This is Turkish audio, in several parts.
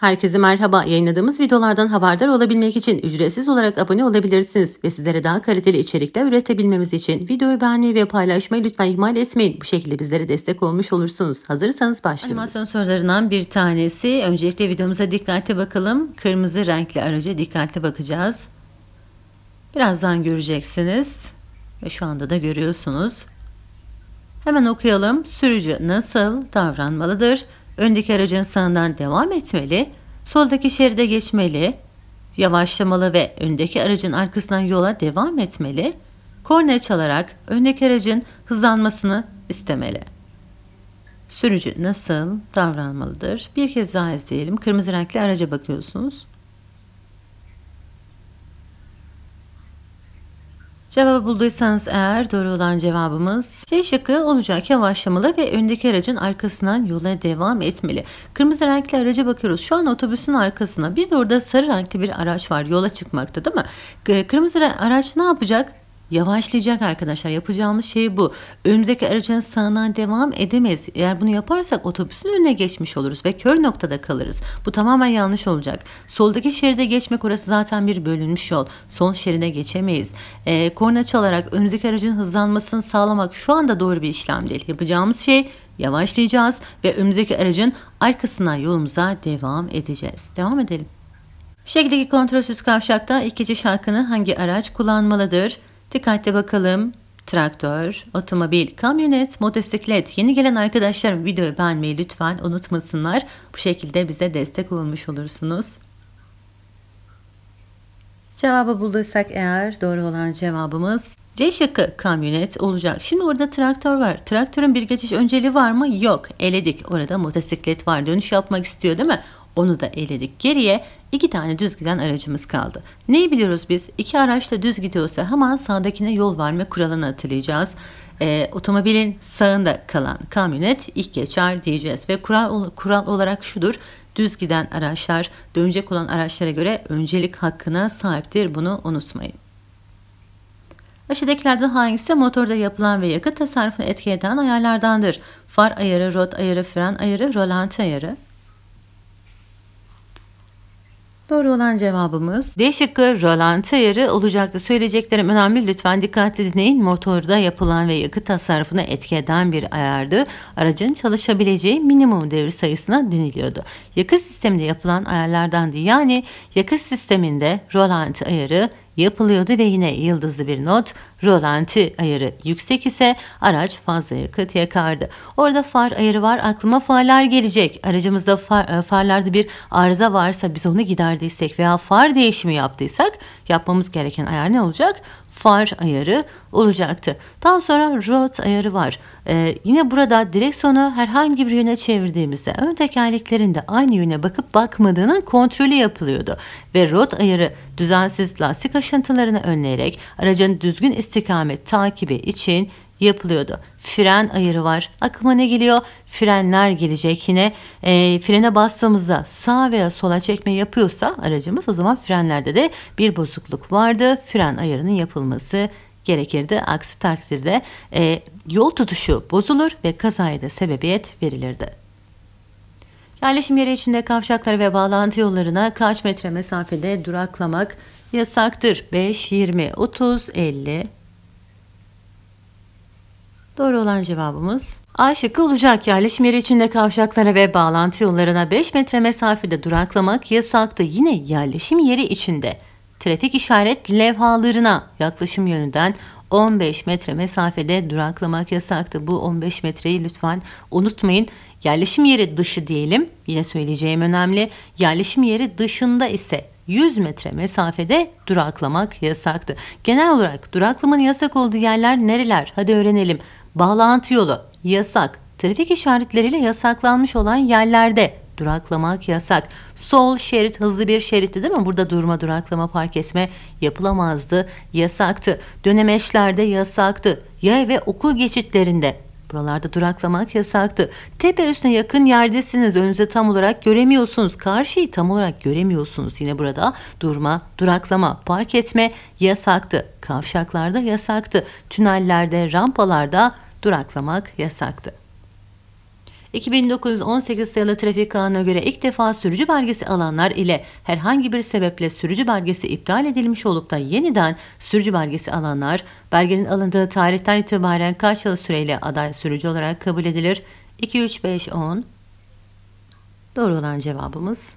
Herkese merhaba. Yayınladığımız videolardan haberdar olabilmek için ücretsiz olarak abone olabilirsiniz ve sizlere daha kaliteli içerikler üretebilmemiz için videoyu beğenmeyi ve paylaşmayı lütfen ihmal etmeyin. Bu şekilde bizlere destek olmuş olursunuz. Hazırsanız başlıyoruz. Animasyon sorularından bir tanesi. Öncelikle videomuza dikkatli bakalım. Kırmızı renkli araca dikkatle bakacağız. Birazdan göreceksiniz ve şu anda da görüyorsunuz. Hemen okuyalım. Sürücü nasıl davranmalıdır? öndeki aracın sağından devam etmeli, soldaki şeride geçmeli, yavaşlamalı ve öndeki aracın arkasından yola devam etmeli, korna çalarak öndeki aracın hızlanmasını istemeli. Sürücü nasıl davranmalıdır? Bir kez daha izleyelim. Kırmızı renkli araca bakıyorsunuz. Cevabı bulduysanız eğer doğru olan cevabımız C şıkkı olacak yavaşlamalı ve öndeki aracın arkasından yola devam etmeli. Kırmızı renkli araca bakıyoruz. Şu an otobüsün arkasına bir de orada sarı renkli bir araç var yola çıkmakta değil mi? Kırmızı araç ne yapacak? yavaşlayacak arkadaşlar. Yapacağımız şey bu. Önümüzdeki aracın sağına devam edemeyiz. Eğer bunu yaparsak otobüsün önüne geçmiş oluruz ve kör noktada kalırız. Bu tamamen yanlış olacak. Soldaki şeride geçmek orası zaten bir bölünmüş yol. Son şeride geçemeyiz. E, korna çalarak önümüzdeki aracın hızlanmasını sağlamak şu anda doğru bir işlem değil. Yapacağımız şey yavaşlayacağız ve önümüzdeki aracın arkasından yolumuza devam edeceğiz. Devam edelim. Şekildeki kontrolsüz kavşakta ilk geçiş hakkını hangi araç kullanmalıdır? Dikkatli bakalım. Traktör, otomobil, kamyonet, motosiklet. Yeni gelen arkadaşlarım videoyu beğenmeyi lütfen unutmasınlar. Bu şekilde bize destek olmuş olursunuz. Cevabı bulduysak eğer doğru olan cevabımız C şıkkı kamyonet olacak. Şimdi orada traktör var. Traktörün bir geçiş önceliği var mı? Yok. Eledik. Orada motosiklet var. Dönüş yapmak istiyor değil mi? Onu da eledik. Geriye iki tane düz giden aracımız kaldı. Neyi biliyoruz biz? İki araç düz gidiyorsa hemen sağdakine yol verme kuralını hatırlayacağız. Ee, otomobilin sağında kalan kamyonet ilk geçer diyeceğiz. Ve kural, kural olarak şudur. Düz giden araçlar dönecek olan araçlara göre öncelik hakkına sahiptir. Bunu unutmayın. Aşağıdakilerden hangisi motorda yapılan ve yakıt tasarrufunu etki eden ayarlardandır? Far ayarı, rot ayarı, fren ayarı, rolanti ayarı. Doğru olan cevabımız D şıkkı rölanti ayarı olacaktı. Söyleyeceklerim önemli lütfen dikkatli dinleyin. Motorda yapılan ve yakıt tasarrufuna etki eden bir ayardı. Aracın çalışabileceği minimum devir sayısına deniliyordu. Yakıt sisteminde yapılan ayarlardandı. Yani yakıt sisteminde rölanti ayarı yapılıyordu ve yine yıldızlı bir not Rölanti ayarı yüksek ise araç fazla yakıt yakardı. Orada far ayarı var aklıma farlar gelecek. Aracımızda far, e, farlarda bir arıza varsa biz onu giderdiysek veya far değişimi yaptıysak yapmamız gereken ayar ne olacak? Far ayarı olacaktı. Daha sonra rot ayarı var. Ee, yine burada direksiyonu herhangi bir yöne çevirdiğimizde ön tekerleklerin de aynı yöne bakıp bakmadığının kontrolü yapılıyordu. Ve rot ayarı düzensiz lastik aşıntılarını önleyerek aracın düzgün istikamet takibi için yapılıyordu. Fren ayarı var. Akıma ne geliyor? Frenler gelecek yine. E, frene bastığımızda sağ veya sola çekme yapıyorsa aracımız o zaman frenlerde de bir bozukluk vardı. Fren ayarının yapılması gerekirdi. Aksi takdirde e, yol tutuşu bozulur ve kazaya da sebebiyet verilirdi. Yerleşim yeri içinde kavşaklar ve bağlantı yollarına kaç metre mesafede duraklamak yasaktır? 5, 20, 30, 50, Doğru olan cevabımız A şıkkı olacak yerleşim yeri içinde kavşaklara ve bağlantı yollarına 5 metre mesafede duraklamak yasaktı. Yine yerleşim yeri içinde trafik işaret levhalarına yaklaşım yönünden 15 metre mesafede duraklamak yasaktı. Bu 15 metreyi lütfen unutmayın. Yerleşim yeri dışı diyelim. Yine söyleyeceğim önemli. Yerleşim yeri dışında ise 100 metre mesafede duraklamak yasaktı. Genel olarak duraklamanın yasak olduğu yerler nereler? Hadi öğrenelim. Bağlantı yolu yasak. Trafik işaretleriyle yasaklanmış olan yerlerde duraklamak yasak. Sol şerit hızlı bir şeritti değil mi? Burada durma, duraklama, park etme yapılamazdı. Yasaktı. Dönemeçlerde yasaktı. Yay ve okul geçitlerinde Buralarda duraklamak yasaktı. Tepe üstüne yakın yerdesiniz. Önünüze tam olarak göremiyorsunuz. Karşıyı tam olarak göremiyorsunuz. Yine burada durma, duraklama, park etme yasaktı. Kavşaklarda yasaktı. Tünellerde, rampalarda duraklamak yasaktı. 2918 sayılı trafik kanuna göre ilk defa sürücü belgesi alanlar ile herhangi bir sebeple sürücü belgesi iptal edilmiş olup da yeniden sürücü belgesi alanlar belgenin alındığı tarihten itibaren kaç yıl süreyle aday sürücü olarak kabul edilir? 2 3 5 10 Doğru olan cevabımız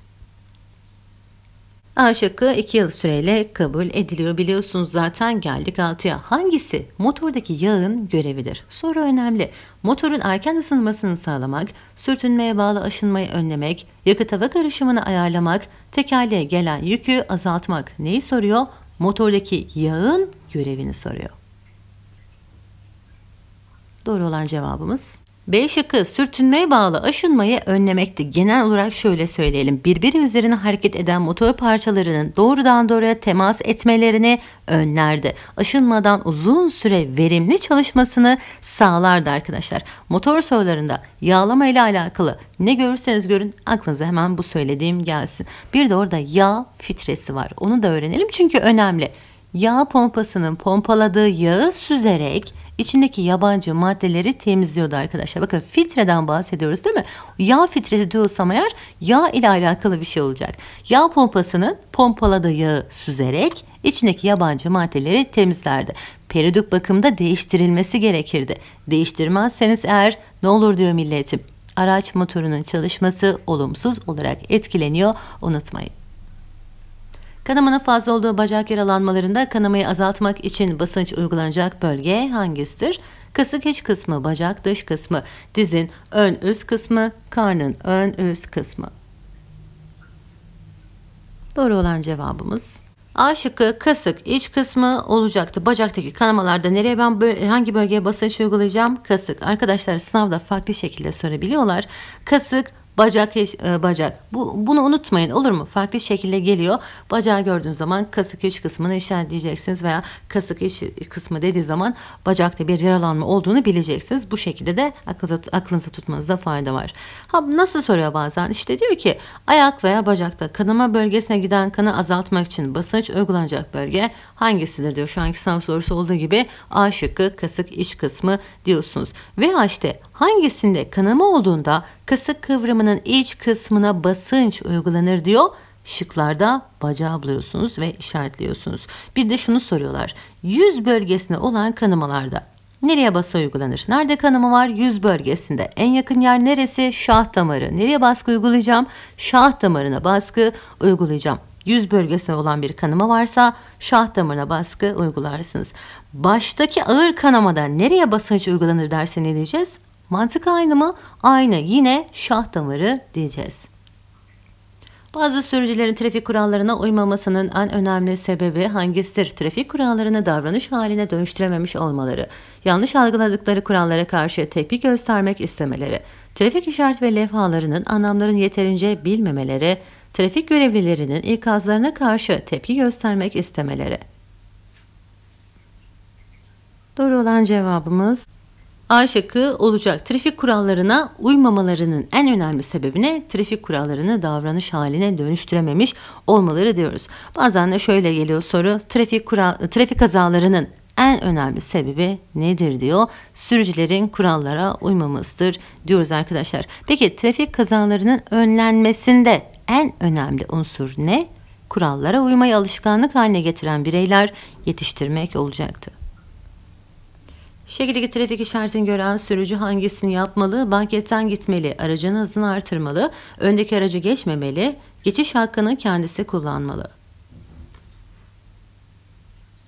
A şıkkı 2 yıl süreyle kabul ediliyor. Biliyorsunuz zaten geldik 6'ya. Hangisi motordaki yağın görevidir? Soru önemli. Motorun erken ısınmasını sağlamak, sürtünmeye bağlı aşınmayı önlemek, yakıt hava karışımını ayarlamak, tekerleğe gelen yükü azaltmak neyi soruyor? Motordaki yağın görevini soruyor. Doğru olan cevabımız B şıkkı sürtünmeye bağlı aşınmayı önlemekti. Genel olarak şöyle söyleyelim. Birbiri üzerine hareket eden motor parçalarının doğrudan doğruya temas etmelerini önlerdi. Aşınmadan uzun süre verimli çalışmasını sağlardı arkadaşlar. Motor sorularında yağlama ile alakalı ne görürseniz görün aklınıza hemen bu söylediğim gelsin. Bir de orada yağ fitresi var. Onu da öğrenelim çünkü önemli. Yağ pompasının pompaladığı yağı süzerek içindeki yabancı maddeleri temizliyordu arkadaşlar. Bakın filtreden bahsediyoruz değil mi? Yağ filtresi diyorsam eğer yağ ile alakalı bir şey olacak. Yağ pompasının pompaladığı yağı süzerek içindeki yabancı maddeleri temizlerdi. Periyodik bakımda değiştirilmesi gerekirdi. Değiştirmezseniz eğer ne olur diyor milletim. Araç motorunun çalışması olumsuz olarak etkileniyor unutmayın. Kanamanın fazla olduğu bacak yaralanmalarında kanamayı azaltmak için basınç uygulanacak bölge hangisidir? Kasık iç kısmı, bacak dış kısmı, dizin ön üst kısmı, karnın ön üst kısmı. Doğru olan cevabımız A şıkkı kasık iç kısmı olacaktı. Bacaktaki kanamalarda nereye ben hangi bölgeye basınç uygulayacağım? Kasık. Arkadaşlar sınavda farklı şekilde sorabiliyorlar. Kasık bacak e, bacak. Bu, bunu unutmayın olur mu? Farklı şekilde geliyor. Bacağı gördüğünüz zaman kasık iç kısmını işaretleyeceksiniz veya kasık iç kısmı dediği zaman bacakta bir yaralanma olduğunu bileceksiniz. Bu şekilde de aklınıza, aklınıza tutmanızda fayda var. Ha, nasıl soruyor bazen? İşte diyor ki ayak veya bacakta kanama bölgesine giden kanı azaltmak için basınç uygulanacak bölge hangisidir diyor. Şu anki sınav sorusu olduğu gibi A şıkkı kasık iç kısmı diyorsunuz. Veya işte hangisinde kanama olduğunda kasık kıvrımı kısmının iç kısmına basınç uygulanır diyor. Şıklarda bacağı buluyorsunuz ve işaretliyorsunuz. Bir de şunu soruyorlar. Yüz bölgesine olan kanamalarda Nereye bası uygulanır? Nerede kanımı var? Yüz bölgesinde. En yakın yer neresi? Şah damarı. Nereye baskı uygulayacağım? Şah damarına baskı uygulayacağım. Yüz bölgesine olan bir kanama varsa şah damarına baskı uygularsınız. Baştaki ağır kanamada nereye basınç uygulanır dersini diyeceğiz. Mantık aynı mı? Aynı. Yine şah damarı diyeceğiz. Bazı sürücülerin trafik kurallarına uymamasının en önemli sebebi hangisidir? Trafik kurallarını davranış haline dönüştürememiş olmaları, yanlış algıladıkları kurallara karşı tepki göstermek istemeleri, trafik işaret ve levhalarının anlamlarını yeterince bilmemeleri, trafik görevlilerinin ikazlarına karşı tepki göstermek istemeleri. Doğru olan cevabımız A şıkkı olacak. Trafik kurallarına uymamalarının en önemli sebebine trafik kurallarını davranış haline dönüştürememiş olmaları diyoruz. Bazen de şöyle geliyor soru. Trafik kural, trafik kazalarının en önemli sebebi nedir diyor. Sürücülerin kurallara uymamasıdır diyoruz arkadaşlar. Peki trafik kazalarının önlenmesinde en önemli unsur ne? Kurallara uymayı alışkanlık haline getiren bireyler yetiştirmek olacaktı. Şehirdeki trafik işaretini gören sürücü hangisini yapmalı? Banketten gitmeli, aracın hızını artırmalı, öndeki aracı geçmemeli, geçiş hakkını kendisi kullanmalı.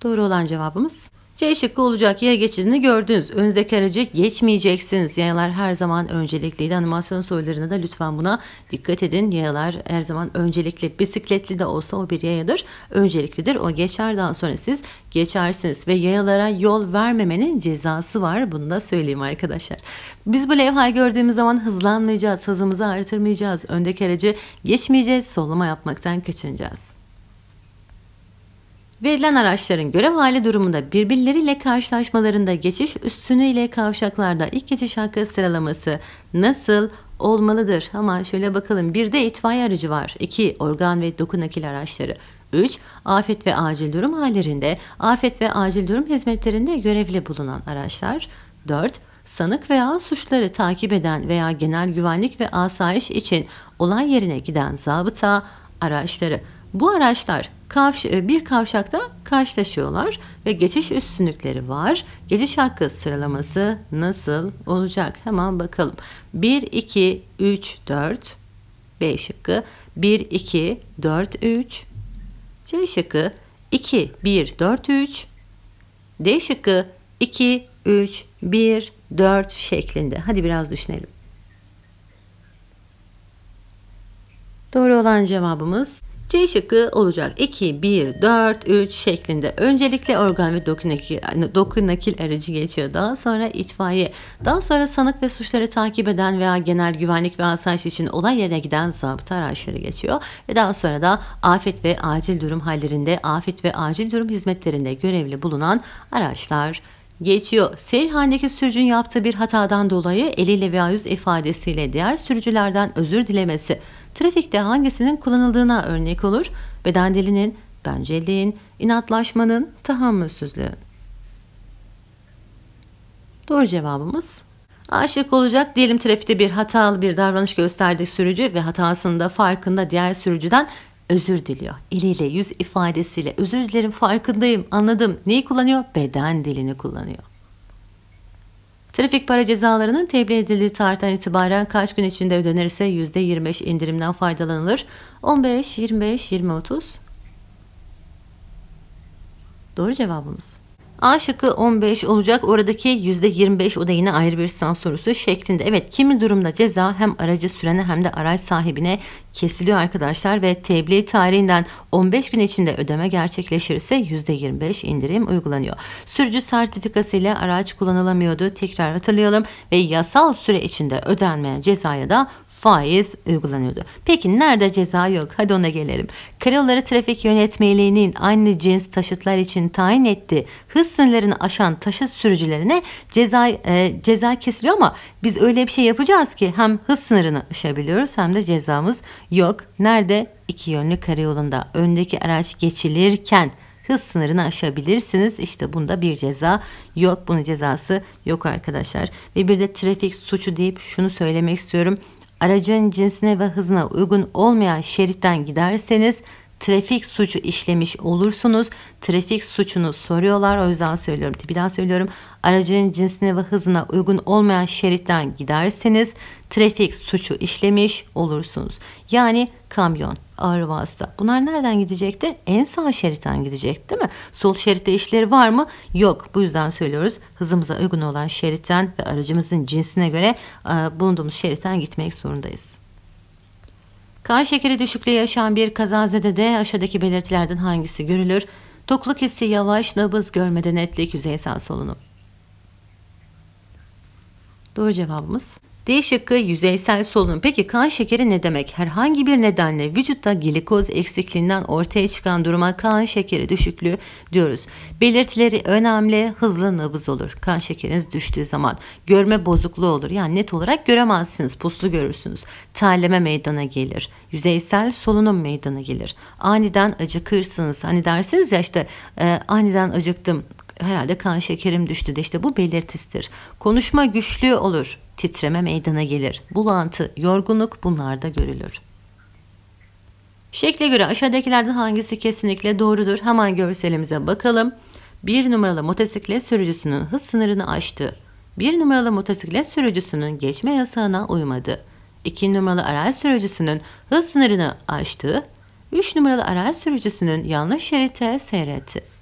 Doğru olan cevabımız C şıkkı olacak ya geçidini gördünüz. Önünüzdeki aracı geçmeyeceksiniz. Yayalar her zaman öncelikliydi. Animasyon sorularına da lütfen buna dikkat edin. Yayalar her zaman öncelikli. Bisikletli de olsa o bir yayadır. Önceliklidir. O geçer daha sonra siz geçersiniz. Ve yayalara yol vermemenin cezası var. Bunu da söyleyeyim arkadaşlar. Biz bu levhayı gördüğümüz zaman hızlanmayacağız. Hızımızı artırmayacağız. Öndeki aracı geçmeyeceğiz. Soluma yapmaktan kaçınacağız. Verilen araçların görev hali durumunda birbirleriyle karşılaşmalarında geçiş üstünü ile kavşaklarda ilk geçiş hakkı sıralaması nasıl olmalıdır? Ama şöyle bakalım. Bir de itfaiye aracı var. 2. Organ ve doku araçları. 3. Afet ve acil durum hallerinde, afet ve acil durum hizmetlerinde görevli bulunan araçlar. 4. Sanık veya suçları takip eden veya genel güvenlik ve asayiş için olay yerine giden zabıta araçları. Bu araçlar kavş e, bir kavşakta karşılaşıyorlar ve geçiş üstünlükleri var. Geçiş hakkı sıralaması nasıl olacak? Hemen bakalım. 1, 2, 3, 4, B şıkkı. 1, 2, 4, 3. C şıkkı 2, 1, 4, 3. D şıkkı 2, 3, 1, 4 şeklinde. Hadi biraz düşünelim. Doğru olan cevabımız C şıkkı olacak. 2, 1, 4, 3 şeklinde. Öncelikle organ ve doku nakil, aracı geçiyor. Daha sonra itfaiye. Daha sonra sanık ve suçları takip eden veya genel güvenlik ve asayiş için olay yerine giden zabıta araçları geçiyor. Ve daha sonra da afet ve acil durum hallerinde, afet ve acil durum hizmetlerinde görevli bulunan araçlar geçiyor. Seyhan'daki sürücünün yaptığı bir hatadan dolayı eliyle veya yüz ifadesiyle diğer sürücülerden özür dilemesi trafikte hangisinin kullanıldığına örnek olur. Beden dilinin, benceliğin, inatlaşmanın, tahammülsüzlüğün. Doğru cevabımız aşık olacak. Diyelim trafikte bir hatalı bir davranış gösterdi sürücü ve hatasında farkında diğer sürücüden özür diliyor. Eliyle, yüz ifadesiyle özür dilerim farkındayım anladım. Neyi kullanıyor? Beden dilini kullanıyor. Trafik para cezalarının tebliğ edildiği tarihten itibaren kaç gün içinde ödenirse %25 indirimden faydalanılır. 15, 25, 20, 30. Doğru cevabımız. A şıkkı 15 olacak. Oradaki %25 o da yine ayrı bir sans sorusu şeklinde. Evet kimi durumda ceza hem aracı sürene hem de araç sahibine kesiliyor arkadaşlar ve tebliğ tarihinden 15 gün içinde ödeme gerçekleşirse %25 indirim uygulanıyor. Sürücü sertifikası ile araç kullanılamıyordu. Tekrar hatırlayalım ve yasal süre içinde ödenmeyen cezaya da faiz uygulanıyordu. Peki nerede ceza yok? Hadi ona gelelim. Karayolları Trafik Yönetmeliği'nin aynı cins taşıtlar için tayin ettiği hız sınırlarını aşan taşıt sürücülerine ceza e, ceza kesiliyor ama biz öyle bir şey yapacağız ki hem hız sınırını aşabiliyoruz hem de cezamız yok. Nerede? İki yönlü karayolunda öndeki araç geçilirken hız sınırını aşabilirsiniz. İşte bunda bir ceza yok. Bunun cezası yok arkadaşlar. Ve bir de trafik suçu deyip şunu söylemek istiyorum aracın cinsine ve hızına uygun olmayan şeritten giderseniz trafik suçu işlemiş olursunuz. Trafik suçunu soruyorlar. O yüzden söylüyorum. Bir daha söylüyorum. Aracın cinsine ve hızına uygun olmayan şeritten giderseniz trafik suçu işlemiş olursunuz. Yani kamyon, ağır vasıta. Bunlar nereden gidecekti? En sağ şeritten gidecek değil mi? Sol şeritte işleri var mı? Yok. Bu yüzden söylüyoruz. Hızımıza uygun olan şeritten ve aracımızın cinsine göre e, bulunduğumuz şeritten gitmek zorundayız. Kan şekeri düşüklüğü yaşayan bir kazazede de aşağıdaki belirtilerden hangisi görülür? Tokluk hissi yavaş, nabız görmede netlik, yüzeysel solunum. Doğru cevabımız D şıkkı yüzeysel solunum. Peki kan şekeri ne demek? Herhangi bir nedenle vücutta glikoz eksikliğinden ortaya çıkan duruma kan şekeri düşüklüğü diyoruz. Belirtileri önemli, hızlı nabız olur. Kan şekeriniz düştüğü zaman görme bozukluğu olur. Yani net olarak göremezsiniz, puslu görürsünüz. Terleme meydana gelir. Yüzeysel solunum meydana gelir. Aniden acıkırsınız. Hani dersiniz ya işte e, aniden acıktım herhalde kan şekerim düştü de işte bu belirtisidir. Konuşma güçlü olur titreme meydana gelir. Bulantı, yorgunluk bunlarda görülür. Şekle göre aşağıdakilerden hangisi kesinlikle doğrudur? Hemen görselimize bakalım. Bir numaralı motosiklet sürücüsünün hız sınırını aştı. Bir numaralı motosiklet sürücüsünün geçme yasağına uymadı. İki numaralı araç sürücüsünün hız sınırını aştı. Üç numaralı araç sürücüsünün yanlış şerite seyretti.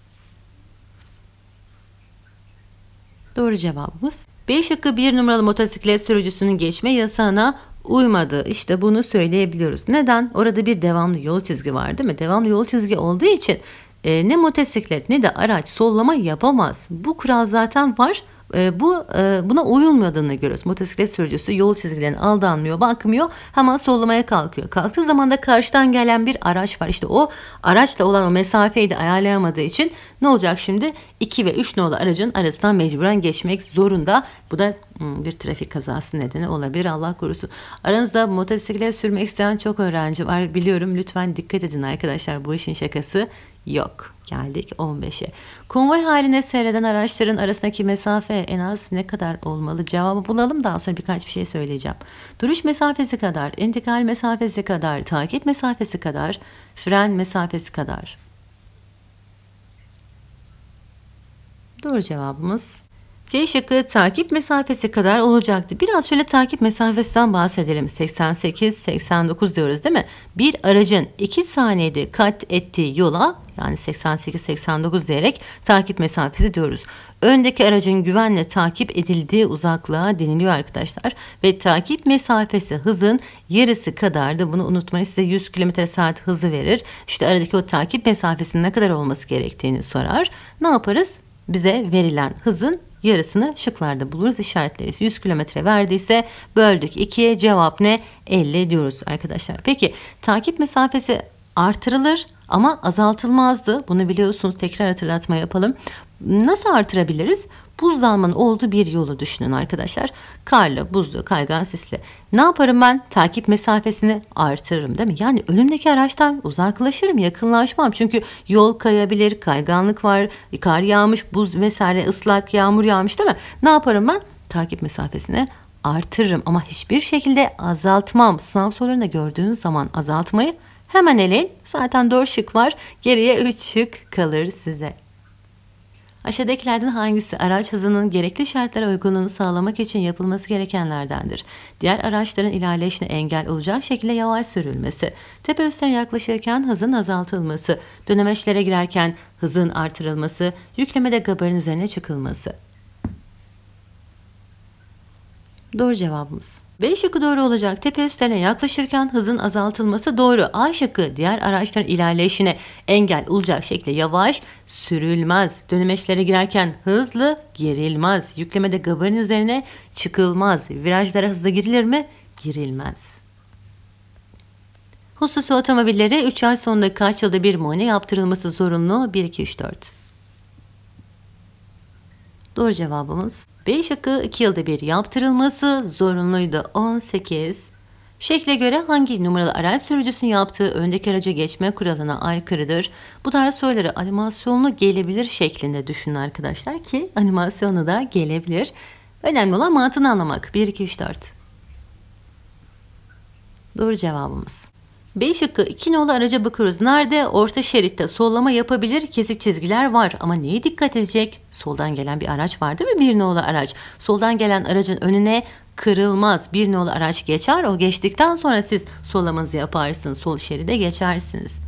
Doğru cevabımız. B şıkkı bir numaralı motosiklet sürücüsünün geçme yasağına uymadı. İşte bunu söyleyebiliyoruz. Neden? Orada bir devamlı yol çizgi var değil mi? Devamlı yol çizgi olduğu için e, ne motosiklet ne de araç sollama yapamaz. Bu kural zaten var e, bu e, buna uyulmadığını görüyoruz. Motosiklet sürücüsü yol çizgilerine aldanmıyor, bakmıyor. Hemen sollamaya kalkıyor. Kalktığı zaman da karşıdan gelen bir araç var. İşte o araçla olan o mesafeyi de ayarlayamadığı için ne olacak şimdi? 2 ve 3 nolu aracın arasından mecburen geçmek zorunda. Bu da hmm, bir trafik kazası nedeni olabilir Allah korusun. Aranızda motosiklet sürmek isteyen çok öğrenci var. Biliyorum lütfen dikkat edin arkadaşlar bu işin şakası Yok. Geldik 15'e. Konvoy haline seyreden araçların arasındaki mesafe en az ne kadar olmalı? Cevabı bulalım daha sonra birkaç bir şey söyleyeceğim. Duruş mesafesi kadar, intikal mesafesi kadar, takip mesafesi kadar, fren mesafesi kadar. Doğru cevabımız C şıkkı takip mesafesi kadar olacaktı. Biraz şöyle takip mesafesinden bahsedelim. 88, 89 diyoruz değil mi? Bir aracın 2 saniyede kat ettiği yola yani 88-89 diyerek takip mesafesi diyoruz. Öndeki aracın güvenle takip edildiği uzaklığa deniliyor arkadaşlar. Ve takip mesafesi hızın yarısı kadar da bunu unutmayın size 100 km saat hızı verir. İşte aradaki o takip mesafesinin ne kadar olması gerektiğini sorar. Ne yaparız? Bize verilen hızın yarısını şıklarda buluruz. İşaretleriz 100 kilometre verdiyse böldük 2'ye cevap ne? 50 diyoruz arkadaşlar. Peki takip mesafesi artırılır ama azaltılmazdı. Bunu biliyorsunuz tekrar hatırlatma yapalım. Nasıl artırabiliriz? Buzdalmanın olduğu bir yolu düşünün arkadaşlar. Karlı, buzlu, kaygan, sisli. Ne yaparım ben? Takip mesafesini artırırım değil mi? Yani önümdeki araçtan uzaklaşırım, yakınlaşmam. Çünkü yol kayabilir, kayganlık var, kar yağmış, buz vesaire ıslak, yağmur yağmış değil mi? Ne yaparım ben? Takip mesafesini artırırım ama hiçbir şekilde azaltmam. Sınav sorularında gördüğünüz zaman azaltmayı hemen eleyin. Zaten 4 şık var. Geriye 3 şık kalır size. Aşağıdakilerden hangisi araç hızının gerekli şartlara uygunluğunu sağlamak için yapılması gerekenlerdendir? Diğer araçların ilerleyişine engel olacak şekilde yavaş sürülmesi, tepe üstüne yaklaşırken hızın azaltılması, dönemeçlere girerken hızın artırılması, yüklemede gabarın üzerine çıkılması. Doğru cevabımız. B şıkkı doğru olacak. Tepe üstlerine yaklaşırken hızın azaltılması doğru. A şıkkı diğer araçların ilerleyişine engel olacak şekilde yavaş sürülmez. Dönemeçlere girerken hızlı girilmez. Yüklemede gabarın üzerine çıkılmaz. Virajlara hızlı girilir mi? Girilmez. Hususi otomobillere 3 ay sonunda kaç yılda bir muayene yaptırılması zorunlu 1-2-3-4. Doğru cevabımız B şıkkı 2 yılda bir yaptırılması zorunluydu 18. Şekle göre hangi numaralı araç sürücüsün yaptığı öndeki araca geçme kuralına aykırıdır? Bu tarz soruları animasyonlu gelebilir şeklinde düşünün arkadaşlar ki animasyonu da gelebilir. Önemli olan mantığını anlamak. 1, 2, 3, 4. Doğru cevabımız. B şıkkı 2 nolu araca bakıyoruz. Nerede? Orta şeritte sollama yapabilir. Kesik çizgiler var. Ama neye dikkat edecek? Soldan gelen bir araç var değil mi? 1 nolu araç. Soldan gelen aracın önüne kırılmaz. Bir nolu araç geçer. O geçtikten sonra siz solamanızı yaparsınız. Sol şeride geçersiniz.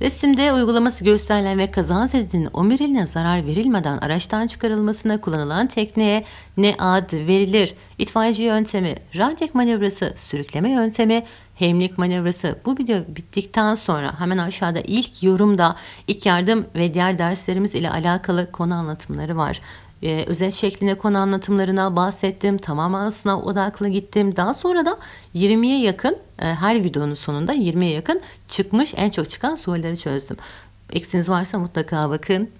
Resimde uygulaması gösterilen ve kazanzedinin omuriline zarar verilmeden araçtan çıkarılmasına kullanılan tekneye ne ad verilir? İtfaiyeci yöntemi, radyek manevrası, sürükleme yöntemi, hemlik manevrası. Bu video bittikten sonra hemen aşağıda ilk yorumda ilk yardım ve diğer derslerimiz ile alakalı konu anlatımları var e, ee, özel şeklinde konu anlatımlarına bahsettim. Tamamen sınav odaklı gittim. Daha sonra da 20'ye yakın e, her videonun sonunda 20'ye yakın çıkmış en çok çıkan soruları çözdüm. Eksiniz varsa mutlaka bakın.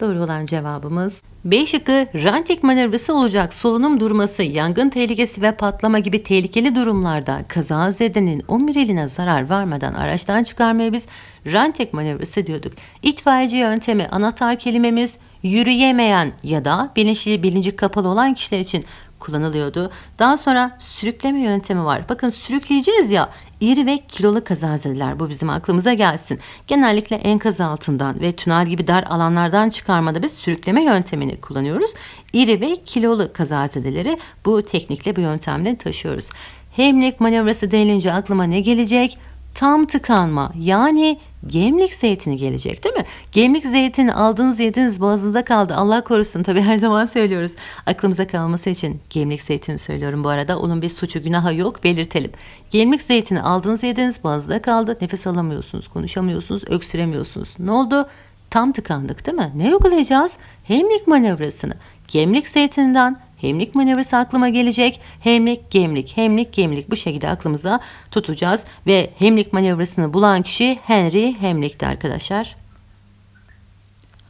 Doğru olan cevabımız B şıkkı ranting manevrası olacak solunum durması, yangın tehlikesi ve patlama gibi tehlikeli durumlarda kaza zedenin omuriline zarar vermeden araçtan çıkarmayı biz ranting manevrası diyorduk. İtfaiyeci yöntemi anahtar kelimemiz yürüyemeyen ya da bilinçli bilinci kapalı olan kişiler için kullanılıyordu. Daha sonra sürükleme yöntemi var. Bakın sürükleyeceğiz ya iri ve kilolu kazazedeler. bu bizim aklımıza gelsin. Genellikle enkaz altından ve tünel gibi dar alanlardan çıkarmada biz sürükleme yöntemini kullanıyoruz. İri ve kilolu kazazedeleri bu teknikle bu yöntemle taşıyoruz. Hemlik manevrası denilince aklıma ne gelecek? tam tıkanma yani gemlik zeytini gelecek değil mi? Gemlik zeytini aldınız yediniz boğazınızda kaldı Allah korusun tabi her zaman söylüyoruz. Aklımıza kalması için gemlik zeytini söylüyorum bu arada onun bir suçu günaha yok belirtelim. Gemlik zeytini aldınız yediniz boğazınızda kaldı nefes alamıyorsunuz konuşamıyorsunuz öksüremiyorsunuz ne oldu? Tam tıkandık değil mi? Ne uygulayacağız? Hemlik manevrasını gemlik zeytininden Hemlik manevrası aklıma gelecek. Hemlik gemlik, hemlik gemlik bu şekilde aklımıza tutacağız. Ve hemlik manevrasını bulan kişi Henry Hemlik'ti arkadaşlar.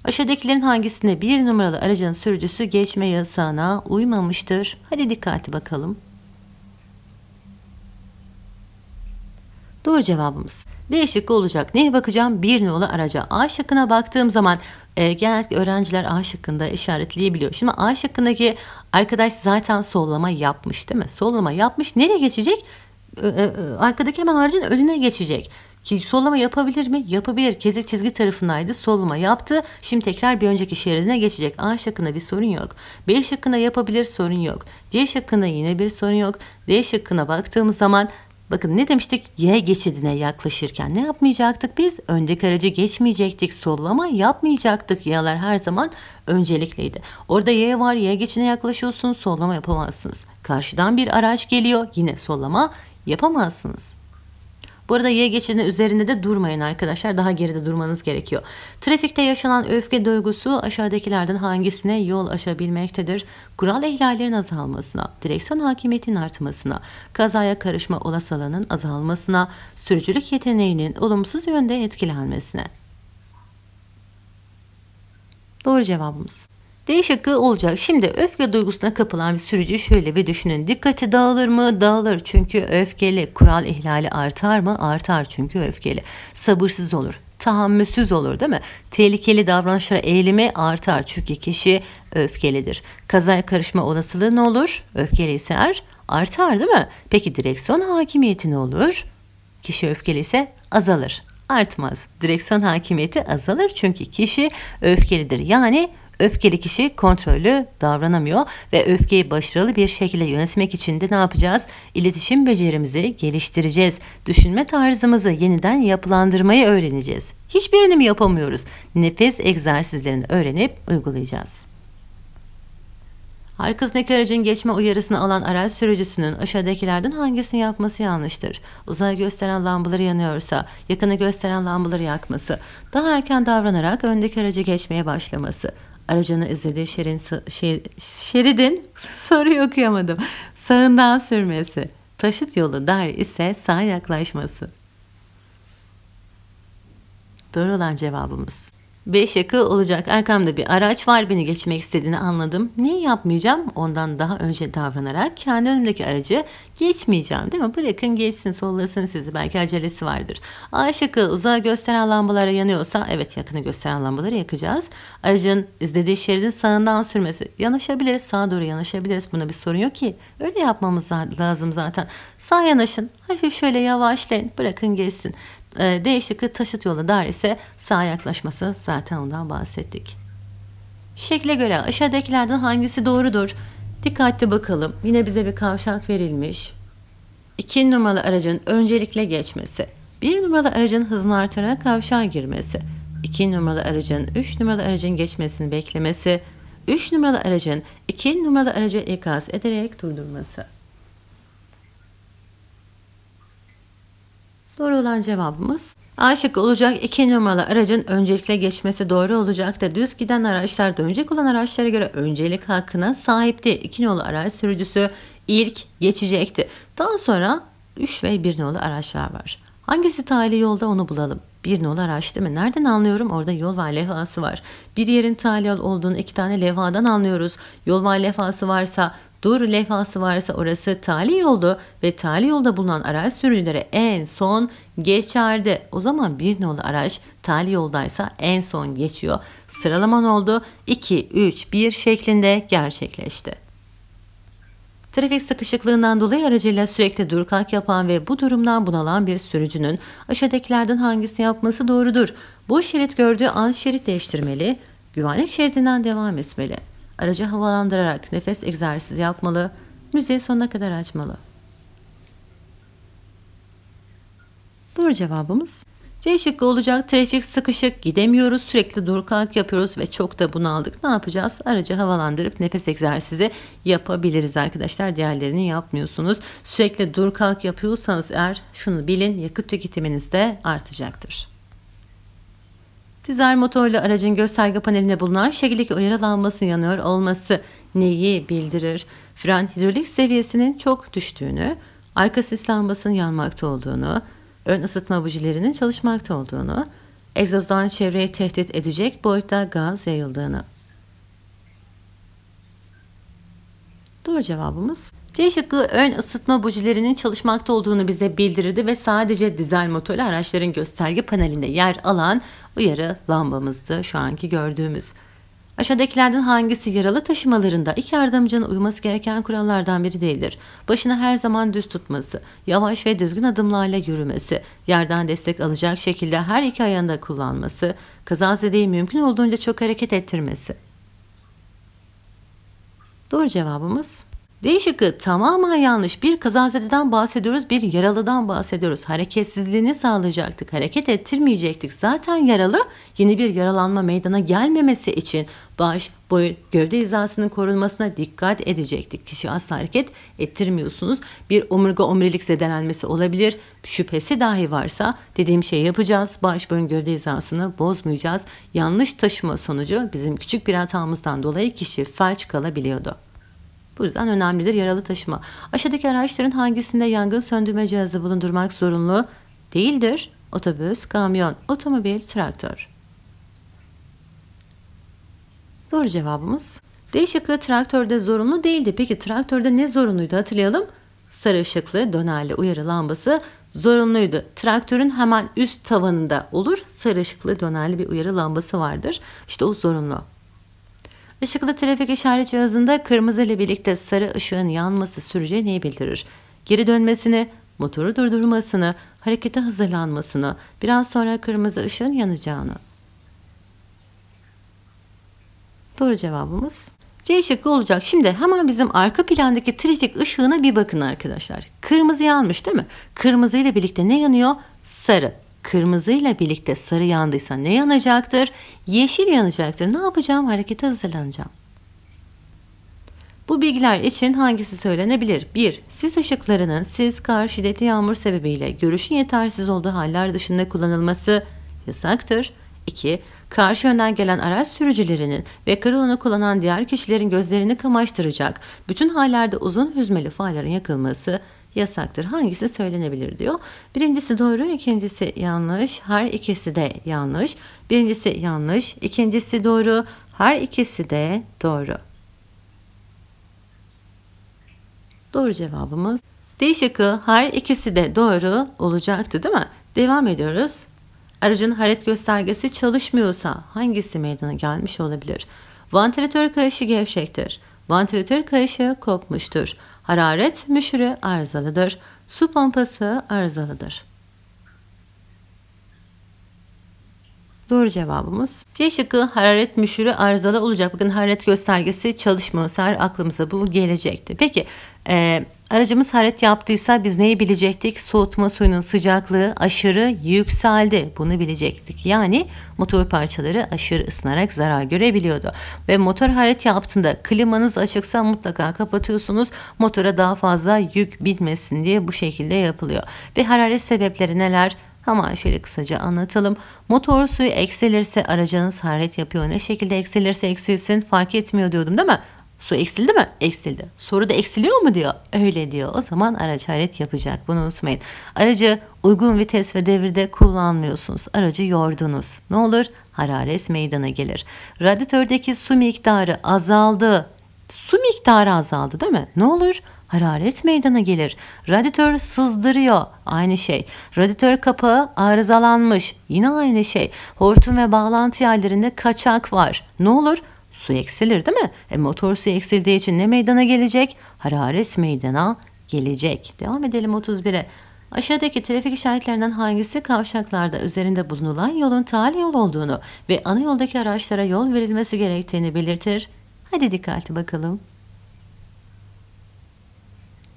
Aşağıdakilerin hangisinde bir numaralı aracın sürücüsü geçme yasağına uymamıştır? Hadi dikkatli bakalım. Doğru cevabımız Değişik olacak. Neye bakacağım? Bir nolu araca. A şıkkına baktığım zaman e, genellikle öğrenciler A şıkkında işaretleyebiliyor. Şimdi A şıkkındaki arkadaş zaten sollama yapmış değil mi? Sollama yapmış. Nereye geçecek? E, e, arkadaki hemen aracın önüne geçecek. Ki sollama yapabilir mi? Yapabilir. Kezik çizgi tarafındaydı. Sollama yaptı. Şimdi tekrar bir önceki şeridine geçecek. A şıkkında bir sorun yok. B şıkkında yapabilir sorun yok. C şıkkında yine bir sorun yok. D şıkkına baktığımız zaman Bakın ne demiştik? Y geçidine yaklaşırken ne yapmayacaktık biz? Öndeki aracı geçmeyecektik. Sollama yapmayacaktık. Y'ler her zaman öncelikliydi. Orada Y var. Y geçine yaklaşıyorsun. Sollama yapamazsınız. Karşıdan bir araç geliyor. Yine sollama yapamazsınız. Bu arada Y geçidinin üzerinde de durmayın arkadaşlar. Daha geride durmanız gerekiyor. Trafikte yaşanan öfke duygusu aşağıdakilerden hangisine yol aşabilmektedir? Kural ihlallerin azalmasına, direksiyon hakimiyetinin artmasına, kazaya karışma olasılığının azalmasına, sürücülük yeteneğinin olumsuz yönde etkilenmesine. Doğru cevabımız. D şıkkı olacak. Şimdi öfke duygusuna kapılan bir sürücü şöyle bir düşünün. Dikkati dağılır mı? Dağılır. Çünkü öfkeli. Kural ihlali artar mı? Artar çünkü öfkeli. Sabırsız olur tahammülsüz olur değil mi? Tehlikeli davranışlara eğilimi artar çünkü kişi öfkelidir. Kazaya karışma olasılığı ne olur? Öfkeli ise er, artar değil mi? Peki direksiyon hakimiyeti ne olur? Kişi öfkeli ise azalır, artmaz. Direksiyon hakimiyeti azalır çünkü kişi öfkelidir. Yani Öfkeli kişi kontrollü davranamıyor ve öfkeyi başarılı bir şekilde yönetmek için de ne yapacağız? İletişim becerimizi geliştireceğiz. Düşünme tarzımızı yeniden yapılandırmayı öğreneceğiz. Hiçbirini mi yapamıyoruz? Nefes egzersizlerini öğrenip uygulayacağız. Arkasındaki aracın geçme uyarısını alan araç sürücüsünün aşağıdakilerden hangisini yapması yanlıştır? Uzağı gösteren lambaları yanıyorsa, yakını gösteren lambaları yakması, daha erken davranarak öndeki aracı geçmeye başlaması, Aracını izledi. Şerin, şer, şeridin soruyu okuyamadım. Sağından sürmesi. Taşıt yolu dar ise sağ yaklaşması. Doğru olan cevabımız. 5 yakı olacak. Arkamda bir araç var beni geçmek istediğini anladım. Neyi yapmayacağım? Ondan daha önce davranarak kendi önümdeki aracı geçmeyeceğim değil mi? Bırakın geçsin sollasın sizi belki acelesi vardır. A şıkkı uzağa gösteren lambalara yanıyorsa evet yakını gösteren lambaları yakacağız. Aracın izlediği şeridin sağından sürmesi. Yanaşabiliriz sağa doğru yanaşabiliriz. Buna bir sorun yok ki. Öyle yapmamız lazım zaten. Sağ yanaşın hafif şöyle yavaşlayın bırakın geçsin. E, taşıt yolu dar ise sağa yaklaşması zaten ondan bahsettik. Şekle göre aşağıdakilerden hangisi doğrudur? Dikkatli bakalım. Yine bize bir kavşak verilmiş. 2 numaralı aracın öncelikle geçmesi. 1 numaralı aracın hızını artırarak kavşağa girmesi. 2 numaralı aracın 3 numaralı aracın geçmesini beklemesi. 3 numaralı aracın 2 numaralı aracı ikaz ederek durdurması. Doğru olan cevabımız A şıkkı olacak 2 numaralı aracın öncelikle geçmesi doğru olacak da düz giden araçlar dönecek olan araçlara göre öncelik hakkına sahipti. 2 numaralı araç sürücüsü ilk geçecekti. Daha sonra 3 ve 1 numaralı araçlar var. Hangisi tali yolda onu bulalım. Bir numaralı araç değil mi? Nereden anlıyorum? Orada yol ve levhası var. Bir yerin tali yol olduğunu iki tane levhadan anlıyoruz. Yol ve levhası varsa Dur levhası varsa orası tali yolu ve tali yolda bulunan araç sürücülere en son geçerdi. O zaman bir nolu araç tali yoldaysa en son geçiyor. Sıralaman oldu 2, 3, 1 şeklinde gerçekleşti. Trafik sıkışıklığından dolayı aracıyla sürekli dur kalk yapan ve bu durumdan bunalan bir sürücünün aşağıdakilerden hangisini yapması doğrudur? Bu şerit gördüğü an şerit değiştirmeli, güvenlik şeridinden devam etmeli. Aracı havalandırarak nefes egzersizi yapmalı, müziği sonuna kadar açmalı. Doğru cevabımız C şıkkı olacak. Trafik sıkışık, gidemiyoruz, sürekli dur kalk yapıyoruz ve çok da bunaldık. Ne yapacağız? Aracı havalandırıp nefes egzersizi yapabiliriz arkadaşlar. Diğerlerini yapmıyorsunuz. Sürekli dur kalk yapıyorsanız eğer şunu bilin yakıt tüketiminiz de artacaktır. Dizel motorlu aracın gösterge paneline bulunan şekildeki uyarılanmasının yanıyor olması neyi bildirir? Fren hidrolik seviyesinin çok düştüğünü, arka sis lambasının yanmakta olduğunu, ön ısıtma bujilerinin çalışmakta olduğunu, egzozdan çevreye tehdit edecek boyutta gaz yayıldığını. Doğru cevabımız C şıkkı ön ısıtma bujilerinin çalışmakta olduğunu bize bildirdi ve sadece dizel motorlu araçların gösterge panelinde yer alan uyarı lambamızdı şu anki gördüğümüz. Aşağıdakilerden hangisi yaralı taşımalarında iki yardımcının uyması gereken kurallardan biri değildir? Başını her zaman düz tutması, yavaş ve düzgün adımlarla yürümesi, yerden destek alacak şekilde her iki ayağında kullanması, kazazedeyi mümkün olduğunca çok hareket ettirmesi. Doğru cevabımız D şıkkı tamamen yanlış. Bir kazazededen bahsediyoruz, bir yaralıdan bahsediyoruz. Hareketsizliğini sağlayacaktık, hareket ettirmeyecektik. Zaten yaralı yeni bir yaralanma meydana gelmemesi için baş, boyun, gövde hizasının korunmasına dikkat edecektik. Kişi asla hareket ettirmiyorsunuz. Bir omurga omurilik zedelenmesi olabilir. Şüphesi dahi varsa dediğim şeyi yapacağız. Baş, boyun, gövde hizasını bozmayacağız. Yanlış taşıma sonucu bizim küçük bir hatamızdan dolayı kişi felç kalabiliyordu. Bu yüzden önemlidir yaralı taşıma. Aşağıdaki araçların hangisinde yangın söndürme cihazı bulundurmak zorunlu değildir? Otobüs, kamyon, otomobil, traktör. Doğru cevabımız. D şıkkı traktörde zorunlu değildi. Peki traktörde ne zorunluydu hatırlayalım. Sarı ışıklı dönerli uyarı lambası zorunluydu. Traktörün hemen üst tavanında olur sarı ışıklı dönerli bir uyarı lambası vardır. İşte o zorunlu. Işıklı trafik işaret cihazında kırmızı ile birlikte sarı ışığın yanması sürücüye neyi bildirir? Geri dönmesini, motoru durdurmasını, harekete hazırlanmasını, biraz sonra kırmızı ışığın yanacağını. Doğru cevabımız C şıkkı olacak. Şimdi hemen bizim arka plandaki trafik ışığına bir bakın arkadaşlar. Kırmızı yanmış değil mi? Kırmızı ile birlikte ne yanıyor? Sarı. Kırmızıyla birlikte sarı yandıysa ne yanacaktır? Yeşil yanacaktır. Ne yapacağım? Harekete hazırlanacağım. Bu bilgiler için hangisi söylenebilir? 1. Sis ışıklarının sis, kar, şiddetli yağmur sebebiyle görüşün yetersiz olduğu haller dışında kullanılması yasaktır. 2. Karşı yönden gelen araç sürücülerinin ve kırılanı kullanan diğer kişilerin gözlerini kamaştıracak bütün hallerde uzun hüzmeli farların yakılması yasaktır. Hangisi söylenebilir diyor. Birincisi doğru, ikincisi yanlış. Her ikisi de yanlış. Birincisi yanlış, ikincisi doğru. Her ikisi de doğru. Doğru cevabımız D şıkkı her ikisi de doğru olacaktı değil mi? Devam ediyoruz. Aracın haret göstergesi çalışmıyorsa hangisi meydana gelmiş olabilir? Vantilatör kayışı gevşektir. Vantilatör kayışı kopmuştur. Hararet müşürü arızalıdır. Su pompası arızalıdır. Doğru cevabımız C şıkkı hararet müşürü arızalı olacak. Bakın hararet göstergesi çalışmıyor. Ser aklımıza bu gelecekti. Peki e, Aracımız haret yaptıysa biz neyi bilecektik? Soğutma suyunun sıcaklığı aşırı yükseldi. Bunu bilecektik. Yani motor parçaları aşırı ısınarak zarar görebiliyordu. Ve motor haret yaptığında klimanız açıksa mutlaka kapatıyorsunuz. Motora daha fazla yük binmesin diye bu şekilde yapılıyor. Ve hararet sebepleri neler? Ama şöyle kısaca anlatalım. Motor suyu eksilirse aracınız haret yapıyor. Ne şekilde eksilirse eksilsin fark etmiyor diyordum değil mi? Su eksildi mi? Eksildi. Soru da eksiliyor mu diyor. Öyle diyor. O zaman araç hayret yapacak. Bunu unutmayın. Aracı uygun vites ve devirde kullanmıyorsunuz. Aracı yordunuz. Ne olur? Hararet meydana gelir. Radyatördeki su miktarı azaldı. Su miktarı azaldı değil mi? Ne olur? hararet meydana gelir. Radyatör sızdırıyor. Aynı şey. Radyatör kapağı arızalanmış. Yine aynı şey. Hortum ve bağlantı yerlerinde kaçak var. Ne olur? su eksilir değil mi? E motor su eksildiği için ne meydana gelecek? Hararet meydana gelecek. Devam edelim 31'e. Aşağıdaki trafik işaretlerinden hangisi kavşaklarda üzerinde bulunulan yolun tali yol olduğunu ve ana yoldaki araçlara yol verilmesi gerektiğini belirtir? Hadi dikkatli bakalım.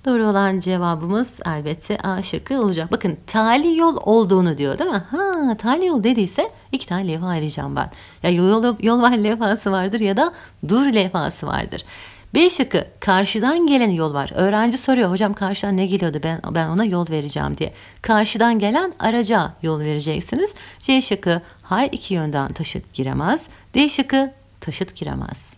Doğru olan cevabımız elbette A şıkkı olacak. Bakın tali yol olduğunu diyor değil mi? Ha tali yol dediyse iki tane levha ayıracağım ben. Ya yol, yol var levhası vardır ya da dur levhası vardır. B şıkkı karşıdan gelen yol var. Öğrenci soruyor hocam karşıdan ne geliyordu ben, ben ona yol vereceğim diye. Karşıdan gelen araca yol vereceksiniz. C şıkkı her iki yönden taşıt giremez. D şıkkı taşıt giremez.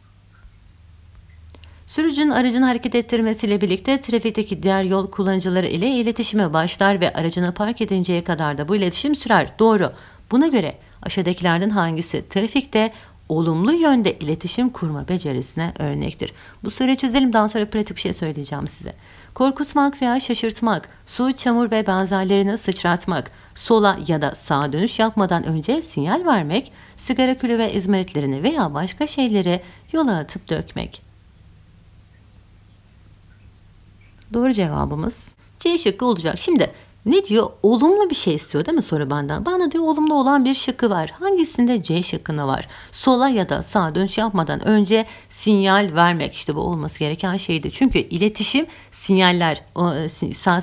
Sürücünün aracını hareket ettirmesiyle birlikte trafikteki diğer yol kullanıcıları ile iletişime başlar ve aracını park edinceye kadar da bu iletişim sürer. Doğru. Buna göre aşağıdakilerden hangisi trafikte olumlu yönde iletişim kurma becerisine örnektir. Bu soruyu çözelim daha sonra pratik bir şey söyleyeceğim size. Korkutmak veya şaşırtmak, su, çamur ve benzerlerini sıçratmak, sola ya da sağa dönüş yapmadan önce sinyal vermek, sigara külü ve izmaritlerini veya başka şeyleri yola atıp dökmek. Doğru cevabımız C şıkkı olacak. Şimdi ne diyor? Olumlu bir şey istiyor değil mi soru benden? Bana diyor olumlu olan bir şıkkı var. Hangisinde C şıkkına var? Sola ya da sağa dönüş yapmadan önce sinyal vermek işte bu olması gereken şeydi. Çünkü iletişim sinyaller e, sağ,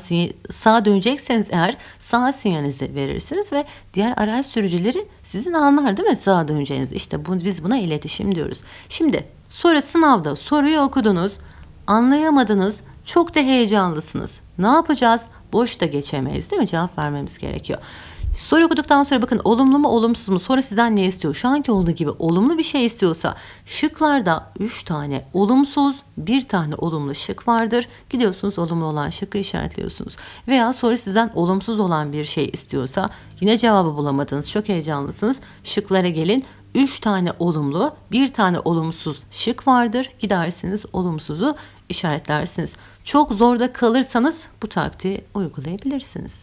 sağa dönecekseniz eğer sağ sinyalinizi verirsiniz ve diğer araç sürücüleri sizin anlar değil mi sağa döneceğiniz? İşte bu, biz buna iletişim diyoruz. Şimdi soru sınavda soruyu okudunuz anlayamadınız çok da heyecanlısınız. Ne yapacağız? Boş da geçemeyiz değil mi? Cevap vermemiz gerekiyor. Soru okuduktan sonra bakın olumlu mu olumsuz mu sonra sizden ne istiyor? Şu anki olduğu gibi olumlu bir şey istiyorsa şıklarda 3 tane olumsuz bir tane olumlu şık vardır. Gidiyorsunuz olumlu olan şıkı işaretliyorsunuz. Veya soru sizden olumsuz olan bir şey istiyorsa yine cevabı bulamadınız çok heyecanlısınız. Şıklara gelin 3 tane olumlu bir tane olumsuz şık vardır. Gidersiniz olumsuzu işaretlersiniz. Çok zorda kalırsanız bu taktiği uygulayabilirsiniz.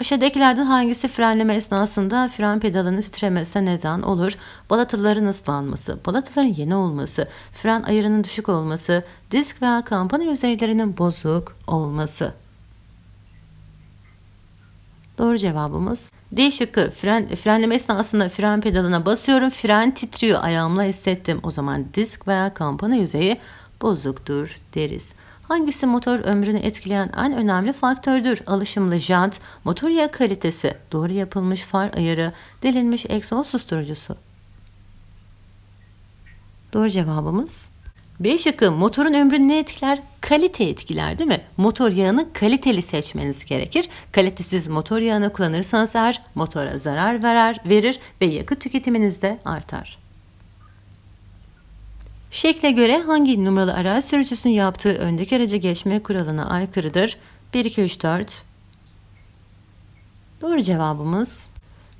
Aşağıdakilerden hangisi frenleme esnasında fren pedalının titremesine neden olur? Balataların ıslanması, balataların yeni olması, fren ayarının düşük olması, disk veya kampanya yüzeylerinin bozuk olması. Doğru cevabımız D şıkkı. Fren, frenleme esnasında fren pedalına basıyorum. Fren titriyor. Ayağımla hissettim. O zaman disk veya kampana yüzeyi bozuktur deriz. Hangisi motor ömrünü etkileyen en önemli faktördür? Alışımlı jant, motor yağ kalitesi, doğru yapılmış far ayarı, delinmiş egzoz susturucusu. Doğru cevabımız B şıkkı motorun ömrünü ne etkiler? Kalite etkiler değil mi? Motor yağını kaliteli seçmeniz gerekir. Kalitesiz motor yağını kullanırsanız eğer motora zarar verer, verir ve yakıt tüketiminiz de artar. Şekle göre hangi numaralı araç sürücüsünün yaptığı öndeki araca geçme kuralına aykırıdır? 1, 2, 3, 4. Doğru cevabımız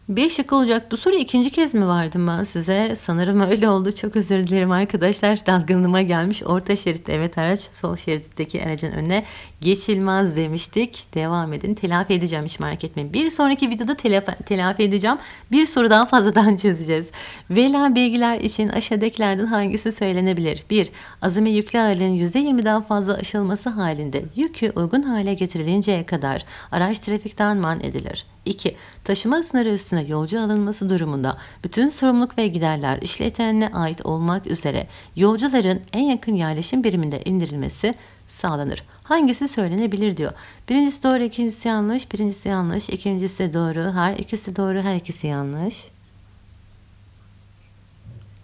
bir şık olacak bu soru ikinci kez mi vardım ben size? Sanırım öyle oldu. Çok özür dilerim arkadaşlar. Dalgınlığıma gelmiş. Orta şeritte evet araç sol şeritteki aracın önüne geçilmez demiştik. Devam edin. Telafi edeceğim hiç merak etmeyin. Bir sonraki videoda telafi, telafi edeceğim. Bir soru daha fazladan çözeceğiz. Verilen bilgiler için aşağıdakilerden hangisi söylenebilir? 1. Azami yüklü ağırlığın %20'den fazla aşılması halinde yükü uygun hale getirilinceye kadar araç trafikten man edilir. 2. Taşıma sınırı üstüne yolcu alınması durumunda bütün sorumluluk ve giderler işletenine ait olmak üzere yolcuların en yakın yerleşim biriminde indirilmesi sağlanır. Hangisi söylenebilir diyor. Birincisi doğru, ikincisi yanlış, birincisi yanlış, ikincisi doğru, her ikisi doğru, her ikisi yanlış.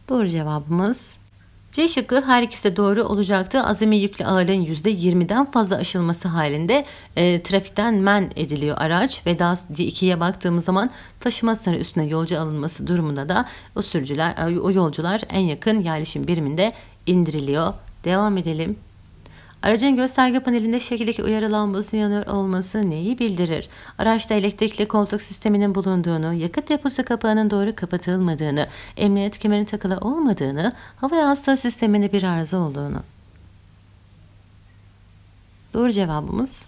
Doğru cevabımız C şıkkı her ikisi de doğru olacaktı. Azami yüklü ağırlığın %20'den fazla aşılması halinde e, trafikten men ediliyor araç ve daha 2'ye baktığımız zaman taşıma sınırı üstüne yolcu alınması durumunda da o sürücüler o yolcular en yakın yerleşim biriminde indiriliyor. Devam edelim. Aracın gösterge panelinde şekildeki uyarı lambası yanıyor olması neyi bildirir? Araçta elektrikli koltuk sisteminin bulunduğunu, yakıt deposu kapağının doğru kapatılmadığını, emniyet kemerinin takılı olmadığını, hava yastığı sisteminde bir arıza olduğunu. Doğru cevabımız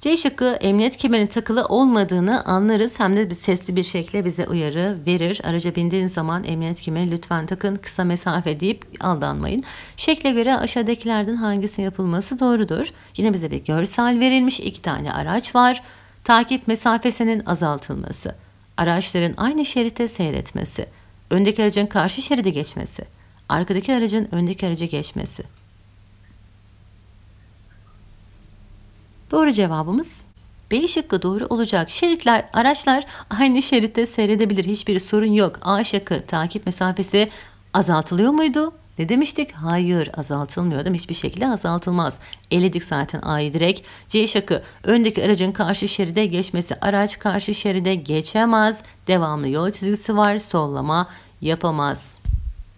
C şıkkı emniyet kemerinin takılı olmadığını anlarız hem de bir sesli bir şekilde bize uyarı verir. Araca bindiğiniz zaman emniyet kemeri lütfen takın kısa mesafe deyip aldanmayın. Şekle göre aşağıdakilerden hangisinin yapılması doğrudur? Yine bize bir görsel verilmiş iki tane araç var. Takip mesafesinin azaltılması. Araçların aynı şeritte seyretmesi. Öndeki aracın karşı şeride geçmesi. Arkadaki aracın öndeki araca geçmesi. Doğru cevabımız B şıkkı doğru olacak. Şeritler, araçlar aynı şeritte seyredebilir. Hiçbir sorun yok. A şıkkı takip mesafesi azaltılıyor muydu? Ne demiştik? Hayır azaltılmıyor değil mi? Hiçbir şekilde azaltılmaz. Eledik zaten A'yı direkt. C şakı öndeki aracın karşı şeride geçmesi. Araç karşı şeride geçemez. Devamlı yol çizgisi var. Sollama yapamaz.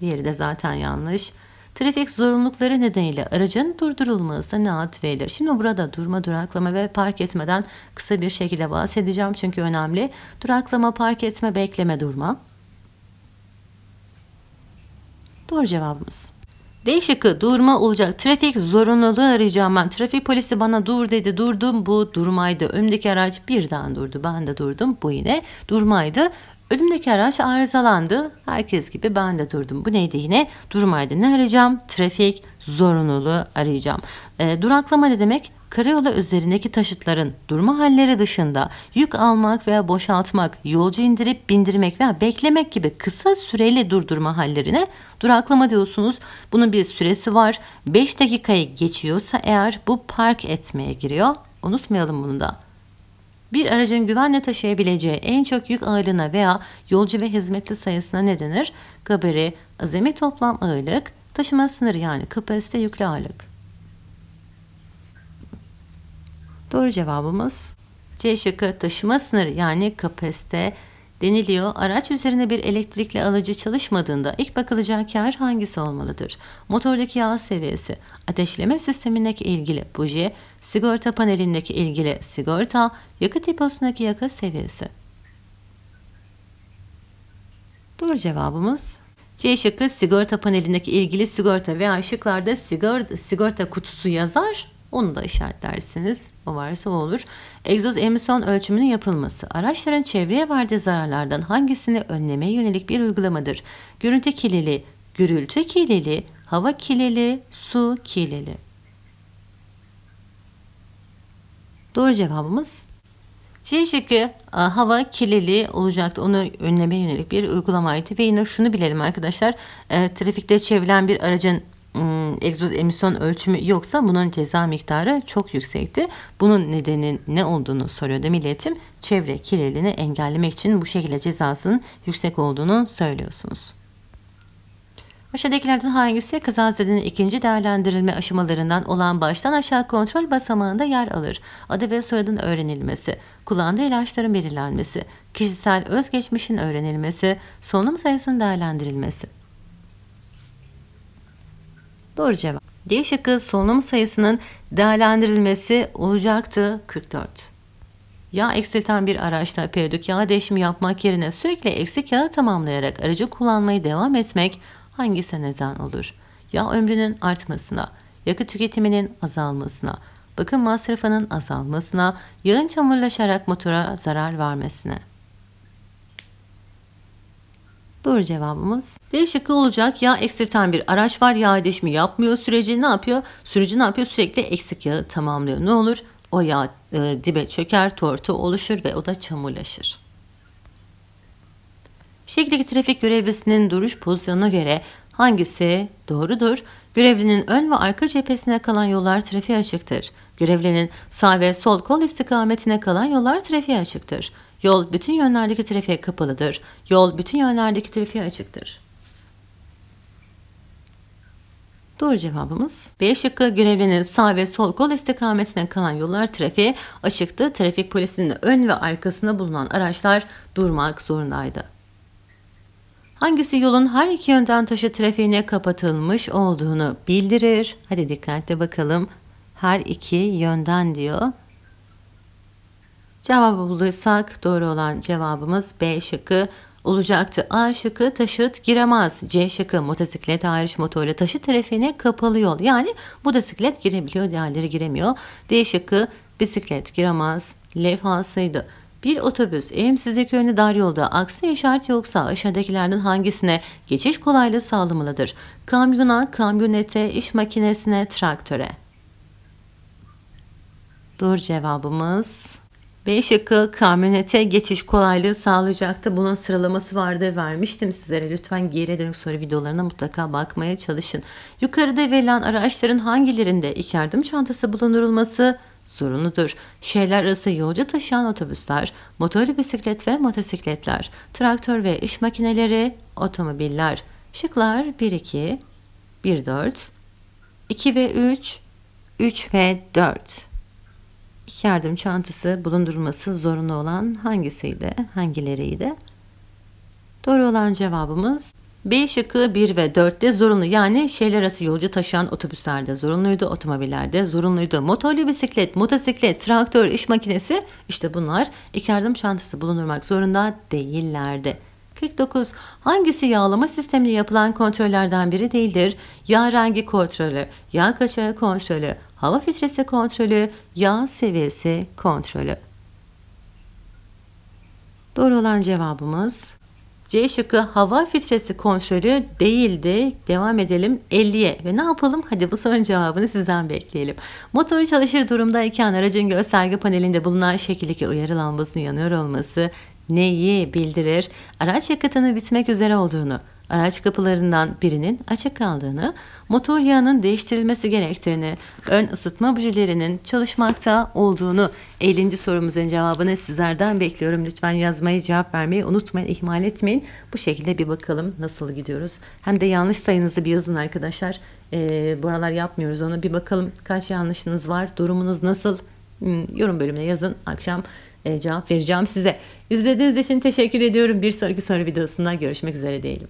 Diğeri de zaten yanlış. Trafik zorunlulukları nedeniyle aracın durdurulması naat verilir. Şimdi burada durma, duraklama ve park etmeden kısa bir şekilde bahsedeceğim çünkü önemli. Duraklama, park etme, bekleme, durma. Doğru cevabımız. D şıkkı durma olacak. Trafik zorunluluğu arayacağım ben. Trafik polisi bana dur dedi. Durdum bu durmaydı. Öndeki araç birden durdu. Ben de durdum. Bu yine durmaydı. Önümdeki araç arızalandı. Herkes gibi ben de durdum. Bu neydi yine? Durum aydın ne arayacağım? Trafik zorunluluğu arayacağım. E, duraklama ne demek? Karayolu üzerindeki taşıtların durma halleri dışında yük almak veya boşaltmak, yolcu indirip bindirmek veya beklemek gibi kısa süreli durdurma hallerine duraklama diyorsunuz. Bunun bir süresi var. 5 dakikayı geçiyorsa eğer bu park etmeye giriyor. Unutmayalım bunu da. Bir aracın güvenle taşıyabileceği en çok yük ağırlığına veya yolcu ve hizmetli sayısına ne denir? Gabari, azami toplam ağırlık, taşıma sınırı yani kapasite yüklü ağırlık. Doğru cevabımız C şıkkı taşıma sınırı yani kapasite Deniliyor, araç üzerine bir elektrikli alıcı çalışmadığında ilk bakılacağı kar hangisi olmalıdır? Motordaki yağ seviyesi, ateşleme sistemindeki ilgili buji, sigorta panelindeki ilgili sigorta, yakıt deposundaki yakıt seviyesi. Doğru cevabımız C şıkkı sigorta panelindeki ilgili sigorta veya şıklarda sigorta, sigorta kutusu yazar onu da işaretlersiniz. O varsa o olur. Egzoz emisyon ölçümünün yapılması. Araçların çevreye verdiği zararlardan hangisini önlemeye yönelik bir uygulamadır? Görüntü kirliliği, gürültü kirliliği, hava kirliliği, su kirliliği. Doğru cevabımız C şıkkı hava kirliliği olacaktı. Onu önlemeye yönelik bir uygulamaydı. Ve yine şunu bilelim arkadaşlar. E, trafikte çevrilen bir aracın Hmm, egzoz emisyon ölçümü yoksa bunun ceza miktarı çok yüksekti. Bunun nedeninin ne olduğunu soruyor da milletim. Çevre kirliliğini engellemek için bu şekilde cezasının yüksek olduğunu söylüyorsunuz. Aşağıdakilerden hangisi kazazedenin ikinci değerlendirilme aşamalarından olan baştan aşağı kontrol basamağında yer alır? Adı ve soyadın öğrenilmesi, kullandığı ilaçların belirlenmesi, kişisel özgeçmişin öğrenilmesi, solunum sayısının değerlendirilmesi. Doğru cevap. D şıkkı solunum sayısının değerlendirilmesi olacaktı 44. Yağ eksilten bir araçta periyodik yağ değişimi yapmak yerine sürekli eksik yağı tamamlayarak aracı kullanmayı devam etmek hangisi neden olur? Yağ ömrünün artmasına, yakıt tüketiminin azalmasına, bakım masrafının azalmasına, yağın çamurlaşarak motora zarar vermesine. Doğru cevabımız D şıkkı olacak. Ya eksilten bir araç var yağ değişimi yapmıyor. Süreci ne yapıyor? Sürücü ne yapıyor? Sürekli eksik yağı tamamlıyor. Ne olur? O yağ e, dibe çöker, tortu oluşur ve o da çamurlaşır. Şekildeki trafik görevlisinin duruş pozisyonuna göre hangisi doğrudur? Görevlinin ön ve arka cephesine kalan yollar trafiğe açıktır. Görevlinin sağ ve sol kol istikametine kalan yollar trafiğe açıktır. Yol bütün yönlerdeki trafiğe kapalıdır. Yol bütün yönlerdeki trafiğe açıktır. Doğru cevabımız B şıkkı görevlinin sağ ve sol kol istikametine kalan yollar trafiğe açıktı. Trafik polisinin ön ve arkasında bulunan araçlar durmak zorundaydı. Hangisi yolun her iki yönden taşı trafiğine kapatılmış olduğunu bildirir? Hadi dikkatle bakalım. Her iki yönden diyor. Cevabı bulursak doğru olan cevabımız B şıkkı olacaktı. A şıkkı taşıt giremez. C şıkkı motosiklet hariç motorlu taşıt trafiğine kapalı yol. Yani motosiklet girebiliyor diğerleri giremiyor. D şıkkı bisiklet giremez levhasıydı. Bir otobüs eğimsizlik yönlü dar yolda aksi işaret yoksa aşağıdakilerden hangisine geçiş kolaylığı sağlamalıdır? Kamyona, kamyonete, iş makinesine, traktöre. Doğru cevabımız B şıkkı kamyonete geçiş kolaylığı sağlayacaktı. Bunun sıralaması vardı vermiştim sizlere. Lütfen geriye dönük soru videolarına mutlaka bakmaya çalışın. Yukarıda verilen araçların hangilerinde ilk yardım çantası bulundurulması zorunludur. Şeyler arası yolcu taşıyan otobüsler, motorlu bisiklet ve motosikletler, traktör ve iş makineleri, otomobiller. Şıklar 1-2, 1-4, 2 ve 3, 3 ve 4. İlk yardım çantası bulundurulması zorunlu olan hangisiydi? Hangileriydi? Doğru olan cevabımız B şıkkı 1 ve 4'te zorunlu yani şehirler arası yolcu taşıyan otobüslerde zorunluydu, otomobillerde zorunluydu. Motorlu bisiklet, motosiklet, traktör, iş makinesi işte bunlar ilk yardım çantası bulundurmak zorunda değillerdi. 49. Hangisi yağlama sistemiyle yapılan kontrollerden biri değildir? Yağ rengi kontrolü, yağ kaçağı kontrolü, hava filtresi kontrolü, yağ seviyesi kontrolü. Doğru olan cevabımız C şıkkı hava filtresi kontrolü değildi. Devam edelim 50'ye ve ne yapalım? Hadi bu sorunun cevabını sizden bekleyelim. Motoru çalışır durumdayken aracın gösterge panelinde bulunan şekildeki uyarı lambasının yanıyor olması neyi bildirir? Araç yakıtının bitmek üzere olduğunu, araç kapılarından birinin açık kaldığını, motor yağının değiştirilmesi gerektiğini, ön ısıtma bujilerinin çalışmakta olduğunu 50. sorumuzun cevabını sizlerden bekliyorum. Lütfen yazmayı, cevap vermeyi unutmayın, ihmal etmeyin. Bu şekilde bir bakalım nasıl gidiyoruz. Hem de yanlış sayınızı bir yazın arkadaşlar. Ee, bu yapmıyoruz onu. Bir bakalım kaç yanlışınız var, durumunuz nasıl? Hmm, yorum bölümüne yazın. Akşam e, cevap vereceğim size. İzlediğiniz için teşekkür ediyorum. Bir sonraki soru videosunda görüşmek üzere diyelim.